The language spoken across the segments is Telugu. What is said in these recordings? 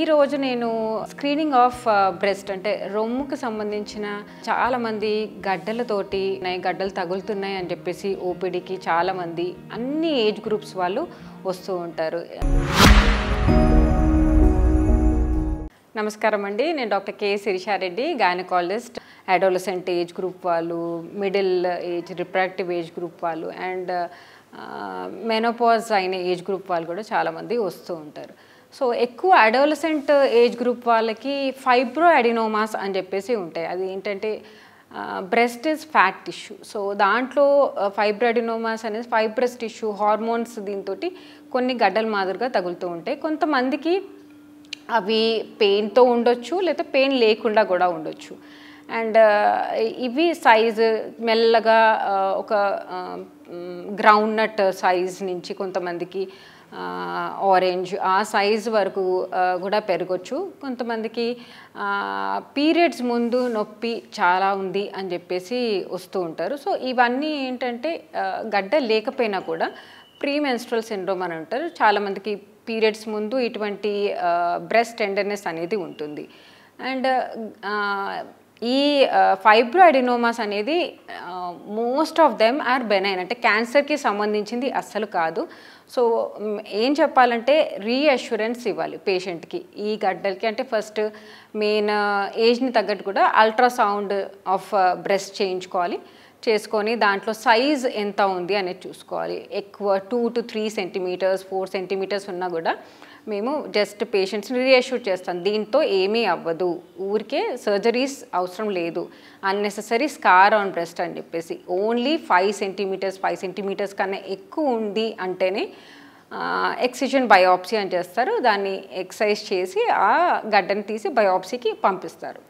ఈరోజు నేను స్క్రీనింగ్ ఆఫ్ బ్రెస్ట్ అంటే రొమ్ముకు సంబంధించిన చాలామంది గడ్డలతోటి గడ్డలు తగులుతున్నాయి అని చెప్పేసి ఓపిడికి చాలామంది అన్ని ఏజ్ గ్రూప్స్ వాళ్ళు వస్తూ ఉంటారు నమస్కారం అండి నేను doctor K Sirisha Reddy gynaecologist adolescent age group వాళ్ళు middle age reproductive age group వాళ్ళు అండ్ మెనోపాజ్ uh, అయిన ఏజ్ గ్రూప్ వాళ్ళు కూడా చాలామంది వస్తూ ఉంటారు సో ఎక్కువ అడోలసెంట్ ఏజ్ గ్రూప్ వాళ్ళకి ఫైబ్రో అడినోమాస్ అని చెప్పేసి ఉంటాయి అది ఏంటంటే breast is fat tissue so దాంట్లో ఫైబ్రడినోమాస్ అనేది ఫైబ్రస్ టిష్యూ హార్మోన్స్ దీంతో కొన్ని గడ్డల మాదిరిగా తగులుతూ ఉంటాయి కొంతమందికి అవి పెయిన్తో ఉండొచ్చు లేదా పెయిన్ లేకుండా కూడా ఉండొచ్చు అండ్ ఇవి సైజ్ మెల్లగా ఒక గ్రౌండ్ నట్ సైజ్ నుంచి కొంతమందికి ఆరెంజ్ ఆ సైజ్ వరకు కూడా పెరగచ్చు కొంతమందికి పీరియడ్స్ ముందు నొప్పి చాలా ఉంది అని చెప్పేసి వస్తూ ఉంటారు సో ఇవన్నీ ఏంటంటే గడ్డ లేకపోయినా కూడా ప్రీ మెన్స్ట్రల్ సిండ్రోమ్ అని అంటారు చాలామందికి పీరియడ్స్ ముందు ఇటువంటి బ్రెస్ట్ టెండర్నెస్ అనేది ఉంటుంది అండ్ ఈ ఫైబ్రోఅడినోమాస్ అనేది most of them are benign అంటే క్యాన్సర్కి సంబంధించింది అస్సలు కాదు సో ఏం చెప్పాలంటే రీఅష్యూరెన్స్ ఇవ్వాలి పేషెంట్కి ఈ గడ్డలకి అంటే ఫస్ట్ మెయిన్ ఏజ్ని తగ్గట్టు కూడా అల్ట్రాసౌండ్ ఆఫ్ బ్రెస్ట్ చేయించుకోవాలి చేసుకొని దాంట్లో సైజ్ ఎంత ఉంది అనేది చూసుకోవాలి ఎక్కువ two to three centimetres four centimetres ఉన్నా కూడా మేము జస్ట్ పేషెంట్స్ని రియాష్యూర్ చేస్తాం దీంతో ఏమీ అవ్వదు ఊరికే సర్జరీస్ అవసరం లేదు అన్నెసెసరీ స్కార్ ఆన్ బ్రెస్ట్ అని చెప్పేసి only five centimetres five centimetres కన్నా ఎక్కువ ఉంది అంటేనే ఎక్సిజన్ బయోప్సీ అని చేస్తారు దాన్ని ఎక్సైజ్ చేసి ఆ గడ్డను తీసి బయోప్సీకి పంపిస్తారు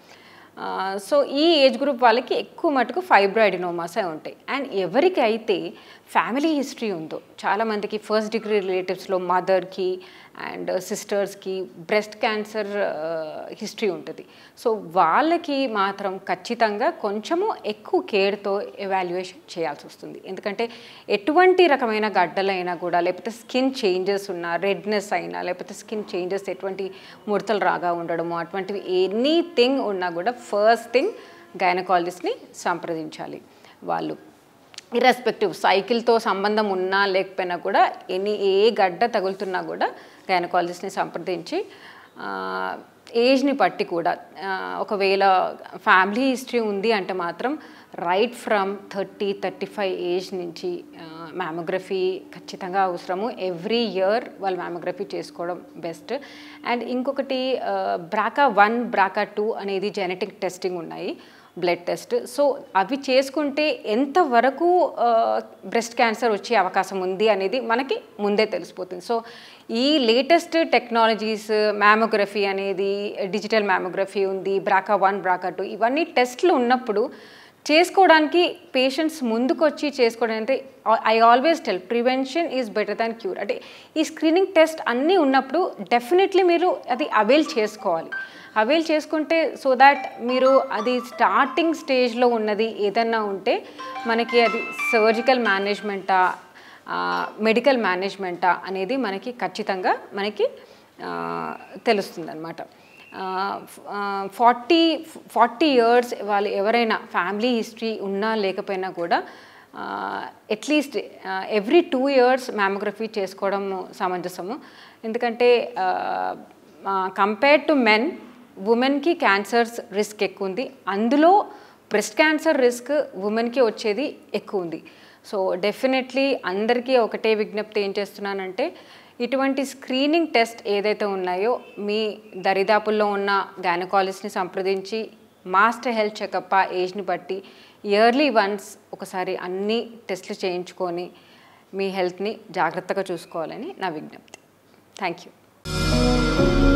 సో ఈ ఏజ్ గ్రూప్ వాళ్ళకి ఎక్కువ మటుకు ఫైబ్రాయిడినోమాసే ఉంటాయి అండ్ ఎవరికి అయితే ఫ్యామిలీ హిస్టరీ ఉందో చాలామందికి ఫస్ట్ డిగ్రీ రిలేటివ్స్లో మదర్కి అండ్ సిస్టర్స్కి బ్రెస్ట్ క్యాన్సర్ హిస్టరీ ఉంటుంది సో వాళ్ళకి మాత్రం ఖచ్చితంగా కొంచెము ఎక్కువ కేర్తో ఎవాల్యుయేషన్ చేయాల్సి వస్తుంది ఎందుకంటే ఎటువంటి రకమైన గడ్డలైనా కూడా లేకపోతే స్కిన్ చేంజెస్ ఉన్నా రెడ్నెస్ అయినా లేకపోతే స్కిన్ చేంజెస్ ఎటువంటి ముడతలు రాగా ఉండడము అటువంటివి ఎనీథింగ్ ఉన్నా కూడా ఫస్ట్ థింగ్ గైనకాలజిస్ట్ని సంప్రదించాలి వాళ్ళు ఇర్రెస్పెక్టివ్ సైకిల్తో సంబంధం ఉన్నా లేకపోయినా కూడా ఎన్ని ఏ గడ్డ తగులుతున్నా కూడా గైనకాలజిస్ట్ని సంప్రదించి ఏజ్ని బట్టి కూడా ఒకవేళ ఫ్యామిలీ హిస్టరీ ఉంది అంటే మాత్రం right from thirty thirty five age నుంచి మ్యామోగ్రఫీ ఖచ్చితంగా అవసరము ఎవ్రీ ఇయర్ వాళ్ళు మ్యామోగ్రఫీ చేసుకోవడం బెస్ట్ అండ్ ఇంకొకటి బ్రాకా వన్ బ్రాకా టూ అనేది జెనెటిక్ టెస్టింగ్ ఉన్నాయి బ్లడ్ టెస్ట్ సో అవి చేసుకుంటే ఎంతవరకు బ్రెస్ట్ క్యాన్సర్ వచ్చే అవకాశం ఉంది అనేది మనకి ముందే తెలిసిపోతుంది సో ఈ లేటెస్ట్ టెక్నాలజీస్ మ్యామోగ్రఫీ అనేది డిజిటల్ మ్యామోగ్రఫీ ఉంది బ్రాకా వన్ బ్రాకా టూ ఇవన్నీ టెస్ట్లు ఉన్నప్పుడు చేసుకోవడానికి పేషెంట్స్ ముందుకొచ్చి చేసుకోవడం అంటే I always tell prevention is better than cure అంటే ఈ స్క్రీనింగ్ టెస్ట్ అన్నీ ఉన్నప్పుడు డెఫినెట్లీ మీరు అది అవైల్ చేసుకోవాలి అవైల్ చేసుకుంటే సో దాట్ మీరు అది స్టార్టింగ్ స్టేజ్లో ఉన్నది ఏదన్నా ఉంటే మనకి అది సర్జికల్ మేనేజ్మెంటా మెడికల్ మేనేజ్మెంటా అనేది మనకి ఖచ్చితంగా మనకి తెలుస్తుంది అనమాట ఫార్టీ ఫార్టీ ఇయర్స్ వాళ్ళు ఎవరైనా ఫ్యామిలీ హిస్టరీ ఉన్నా లేకపోయినా కూడా at least every two years mammography చేసుకోవడం సమంజసము ఎందుకంటే కంపేర్ టు మెన్ ఉమెన్కి క్యాన్సర్స్ రిస్క్ ఎక్కువ ఉంది అందులో బ్రెస్ట్ క్యాన్సర్ రిస్క్ ఉమెన్కి వచ్చేది ఎక్కువ ఉంది సో డెఫినెట్లీ అందరికీ ఒకటే విజ్ఞప్తి ఏం చేస్తున్నానంటే ఇటువంటి స్క్రీనింగ్ టెస్ట్ ఏదైతే ఉన్నాయో మీ దరిదాపుల్లో ఉన్న గైనకాలజిస్ట్ని సంప్రదించి మాస్టర్ హెల్త్ చెకప్ ఆ ఏజ్ని బట్టి ఇయర్లీ వన్స్ ఒకసారి అన్ని టెస్ట్లు చేయించుకొని మీ హెల్త్ని జాగ్రత్తగా చూసుకోవాలని నా విజ్ఞప్తి థ్యాంక్ యూ